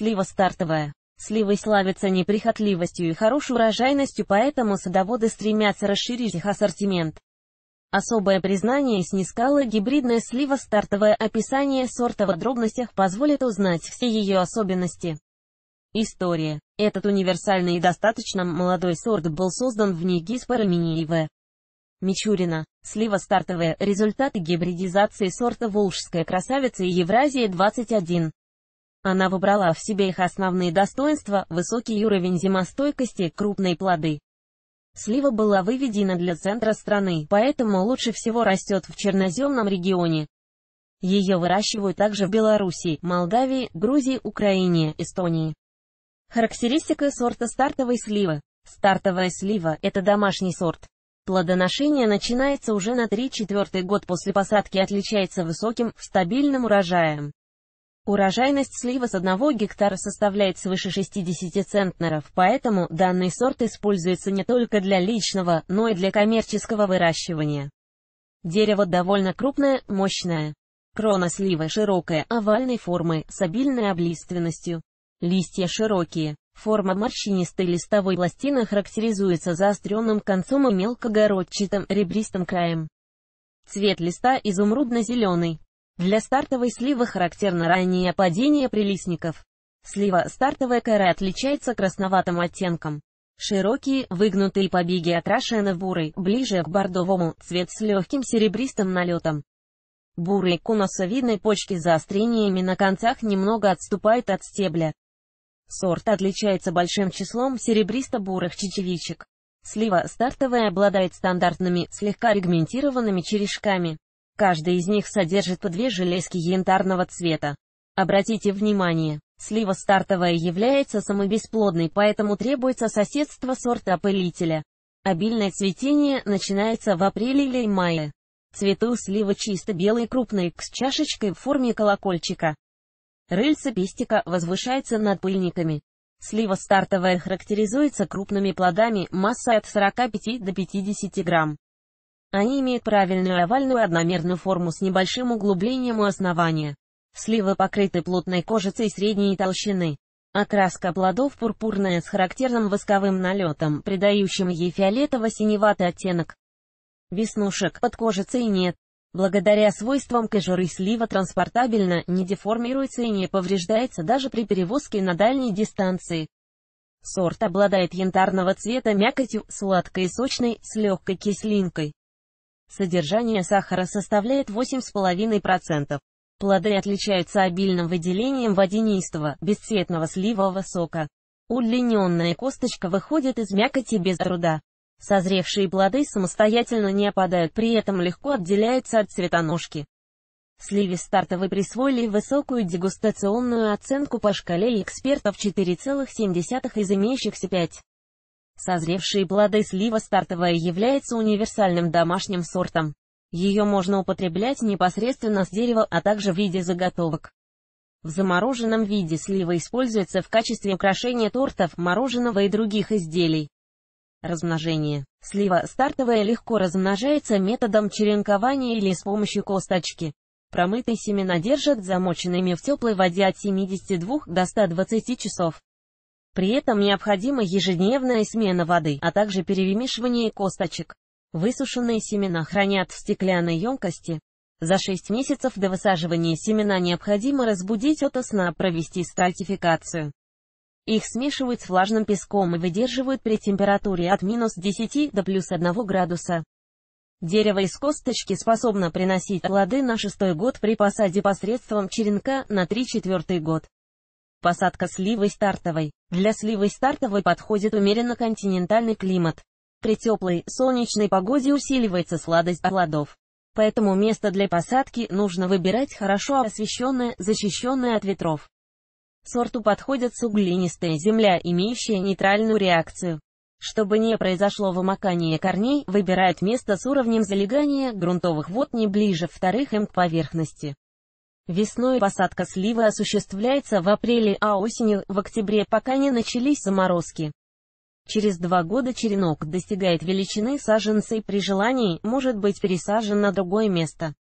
Слива стартовая. Сливы славятся неприхотливостью и хорошей урожайностью, поэтому садоводы стремятся расширить их ассортимент. Особое признание снискала гибридная слива стартовая. описание сорта в подробностях позволит узнать все ее особенности. История. Этот универсальный и достаточно молодой сорт был создан в Нигис Параминиеве. Мичурина. Слива стартовая. Результаты гибридизации сорта «Волжская красавица» и «Евразия-21». Она выбрала в себе их основные достоинства, высокий уровень зимостойкости, крупные плоды. Слива была выведена для центра страны, поэтому лучше всего растет в черноземном регионе. Ее выращивают также в Белоруссии, Молдавии, Грузии, Украине, Эстонии. Характеристика сорта стартовой сливы. Стартовая слива – это домашний сорт. Плодоношение начинается уже на 3-4 год после посадки отличается высоким, стабильным урожаем. Урожайность слива с одного гектара составляет свыше 60 центнеров, поэтому данный сорт используется не только для личного, но и для коммерческого выращивания. Дерево довольно крупное, мощное. Крона слива широкая, овальной формы, с обильной облиственностью. Листья широкие. Форма морщинистой листовой пластины характеризуется заостренным концом и мелкогородчатым ребристым краем. Цвет листа изумрудно-зеленый. Для стартовой сливы характерно раннее падение прилистников. Слива стартовая кора отличается красноватым оттенком. Широкие, выгнутые побеги окрашены в бурый, ближе к бордовому, цвет с легким серебристым налетом. Бурые конусовидной почки с заострениями на концах немного отступают от стебля. Сорт отличается большим числом серебристо-бурых чечевичек. Слива стартовая обладает стандартными, слегка регментированными черешками. Каждый из них содержит по две железки янтарного цвета. Обратите внимание, слива стартовая является самобесплодной, поэтому требуется соседство сорта опылителя. Обильное цветение начинается в апреле или мае. Цветы сливы чисто белые крупные, с чашечкой в форме колокольчика. Рыльца пестика возвышается над пыльниками. Слива стартовая характеризуется крупными плодами массой от 45 до 50 грамм. Они имеют правильную овальную одномерную форму с небольшим углублением у основания. Сливы покрыты плотной кожицей средней толщины. Окраска плодов пурпурная с характерным восковым налетом, придающим ей фиолетово-синеватый оттенок. Веснушек под кожицей нет. Благодаря свойствам кожуры слива транспортабельно, не деформируется и не повреждается даже при перевозке на дальней дистанции. Сорт обладает янтарного цвета мякотью, сладкой и сочной, с легкой кислинкой. Содержание сахара составляет 8,5%. Плоды отличаются обильным выделением водянистого, бесцветного сливового сока. Удлиненная косточка выходит из мякоти без труда. Созревшие плоды самостоятельно не опадают, при этом легко отделяются от цветоножки. Сливе стартовы присвоили высокую дегустационную оценку по шкале экспертов 4,7 из имеющихся 5. Созревшие плоды слива стартовая является универсальным домашним сортом. Ее можно употреблять непосредственно с дерева, а также в виде заготовок. В замороженном виде слива используется в качестве украшения тортов, мороженого и других изделий. Размножение. Слива стартовая легко размножается методом черенкования или с помощью косточки. Промытые семена держат замоченными в теплой воде от 72 до 120 часов. При этом необходима ежедневная смена воды, а также перевымешивание косточек. Высушенные семена хранят в стеклянной емкости. За 6 месяцев до высаживания семена необходимо разбудить от сна, провести стратификацию. Их смешивают с влажным песком и выдерживают при температуре от минус 10 до плюс 1 градуса. Дерево из косточки способно приносить плоды на шестой год при посаде посредством черенка на 3 четвертый год. Посадка сливой стартовой. Для сливой стартовой подходит умеренно континентальный климат. При теплой, солнечной погоде усиливается сладость плодов. Поэтому место для посадки нужно выбирать хорошо освещенное, защищенное от ветров. Сорту подходит суглинистая земля, имеющая нейтральную реакцию. Чтобы не произошло вымокание корней, выбирают место с уровнем залегания грунтовых вод не ближе вторых м эм к поверхности. Весной посадка сливы осуществляется в апреле, а осенью, в октябре, пока не начались заморозки. Через два года черенок достигает величины саженца и при желании, может быть пересажен на другое место.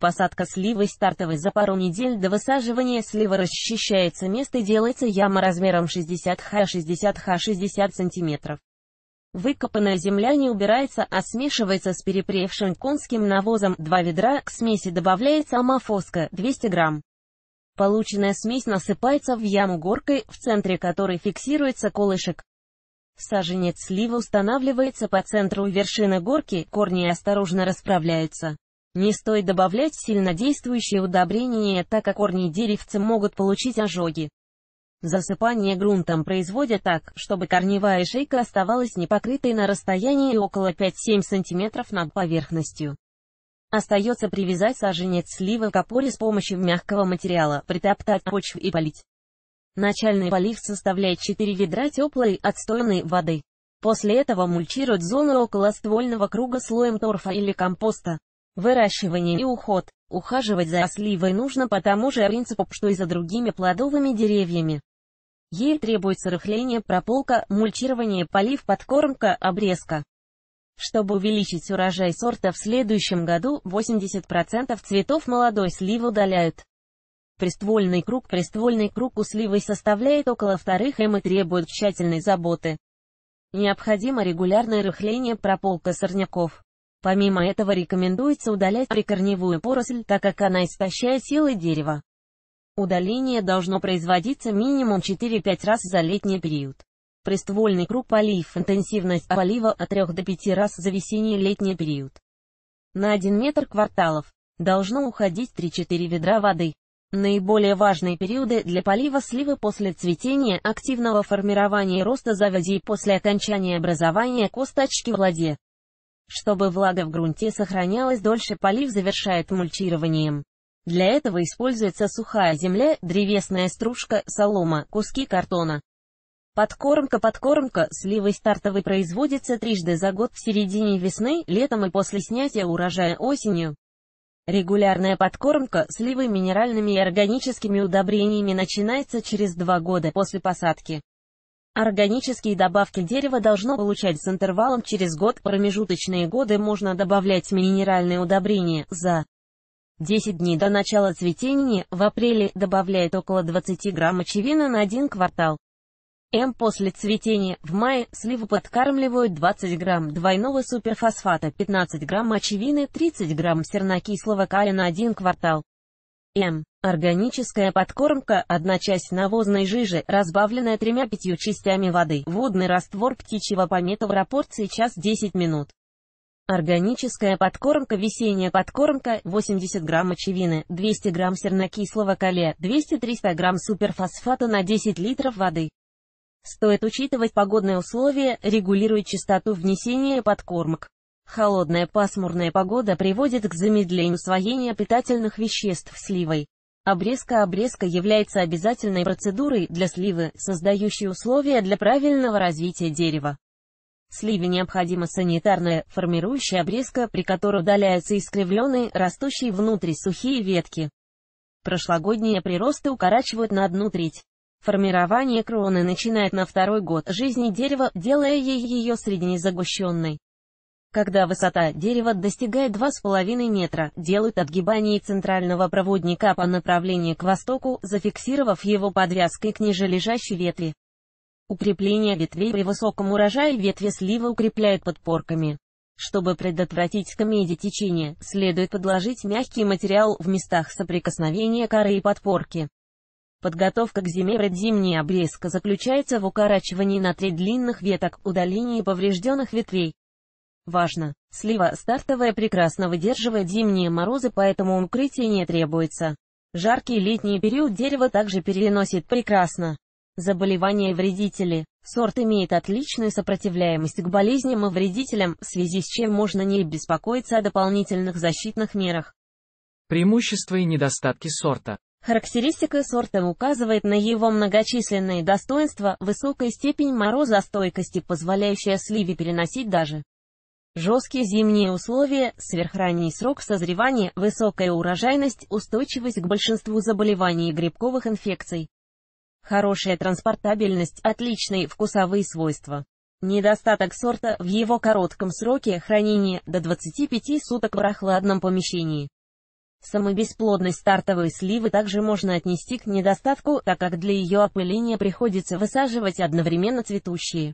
Посадка сливы стартовой за пару недель до высаживания слива расчищается место и делается яма размером 60 х 60 х 60 см. Выкопанная земля не убирается, а смешивается с перепревшим конским навозом. Два ведра к смеси добавляется амофоска 200 грамм. Полученная смесь насыпается в яму горкой, в центре которой фиксируется колышек. Саженец слива устанавливается по центру вершины горки, корни осторожно расправляются. Не стоит добавлять сильнодействующие удобрения, так как корни деревца могут получить ожоги. Засыпание грунтом производят так, чтобы корневая шейка оставалась непокрытой на расстоянии около 5-7 см над поверхностью. Остается привязать саженец сливы к опоре с помощью мягкого материала, притоптать почву и полить. Начальный полив составляет 4 ведра теплой, отстойной воды. После этого мульчируют зону около ствольного круга слоем торфа или компоста. Выращивание и уход. Ухаживать за сливой нужно по тому же принципу, что и за другими плодовыми деревьями. Ей требуется рыхление, прополка, мульчирование, полив, подкормка, обрезка. Чтобы увеличить урожай сорта в следующем году, 80% цветов молодой сливы удаляют. Приствольный круг Приствольный круг у сливы составляет около вторых м и требует тщательной заботы. Необходимо регулярное рыхление, прополка сорняков. Помимо этого рекомендуется удалять прикорневую поросль, так как она истощает силы дерева. Удаление должно производиться минимум 4-5 раз за летний период. Приствольный круг полив. Интенсивность полива от 3 до 5 раз за весенний-летний период. На 1 метр кварталов должно уходить 3-4 ведра воды. Наиболее важные периоды для полива сливы после цветения, активного формирования и роста завязи после окончания образования косточки в ладе. Чтобы влага в грунте сохранялась дольше, полив завершает мульчированием. Для этого используется сухая земля, древесная стружка, солома, куски картона. Подкормка-подкормка сливы стартовой производится трижды за год в середине весны, летом и после снятия урожая осенью. Регулярная подкормка сливы минеральными и органическими удобрениями начинается через два года после посадки. Органические добавки дерева должно получать с интервалом через год, промежуточные годы можно добавлять минеральные удобрения за 10 дней до начала цветения в апреле добавляет около 20 грамм мочевины на один квартал. М после цветения в мае сливы подкармливают 20 грамм двойного суперфосфата, 15 грамм мочевины, 30 грамм сернокислого калия на один квартал. М. Органическая подкормка, одна часть навозной жижи, разбавленная тремя-пятью частями воды, водный раствор птичьего помета в пропорции час 10 минут. Органическая подкормка Весенняя подкормка 80 грамм мочевины, 200 грамм сернокислого калия, 200-300 грамм суперфосфата на 10 литров воды. Стоит учитывать погодные условия, регулирует частоту внесения подкормок. Холодная пасмурная погода приводит к замедлению усвоения питательных веществ сливой. Обрезка-обрезка является обязательной процедурой для сливы, создающей условия для правильного развития дерева. Сливе необходима санитарная, формирующая обрезка, при которой удаляются искривленные, растущие внутрь сухие ветки. Прошлогодние приросты укорачивают на одну треть. Формирование кроны начинает на второй год жизни дерева, делая ей ее среднезагущенной. Когда высота дерева достигает 2,5 метра, делают отгибание центрального проводника по направлению к востоку, зафиксировав его подвязкой к нижележащей ветви. Укрепление ветвей при высоком урожае ветви слива укрепляют подпорками. Чтобы предотвратить комедий течения, следует подложить мягкий материал в местах соприкосновения коры и подпорки. Подготовка к зиме предзимняя обрезка заключается в укорачивании на треть длинных веток, удалении поврежденных ветвей. Важно! Слива стартовая прекрасно выдерживает зимние морозы, поэтому укрытие не требуется. Жаркий летний период дерево также переносит прекрасно. Заболевания и вредители. Сорт имеет отличную сопротивляемость к болезням и вредителям, в связи с чем можно не беспокоиться о дополнительных защитных мерах. Преимущества и недостатки сорта. Характеристика сорта указывает на его многочисленные достоинства, высокая степень морозостойкости, позволяющая сливе переносить даже жесткие зимние условия, сверхранний срок созревания, высокая урожайность, устойчивость к большинству заболеваний и грибковых инфекций. Хорошая транспортабельность, отличные вкусовые свойства. Недостаток сорта в его коротком сроке хранения до 25 суток в прохладном помещении. Самобесплодность стартовой сливы также можно отнести к недостатку, так как для ее опыления приходится высаживать одновременно цветущие.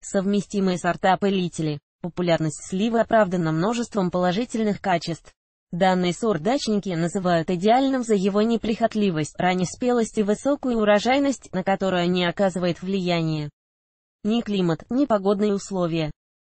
Совместимые сорта опылители. Популярность сливы оправдана множеством положительных качеств. Данный сорт дачники называют идеальным за его неприхотливость, раннеспелость и высокую урожайность, на которую не оказывает влияния ни климат, ни погодные условия.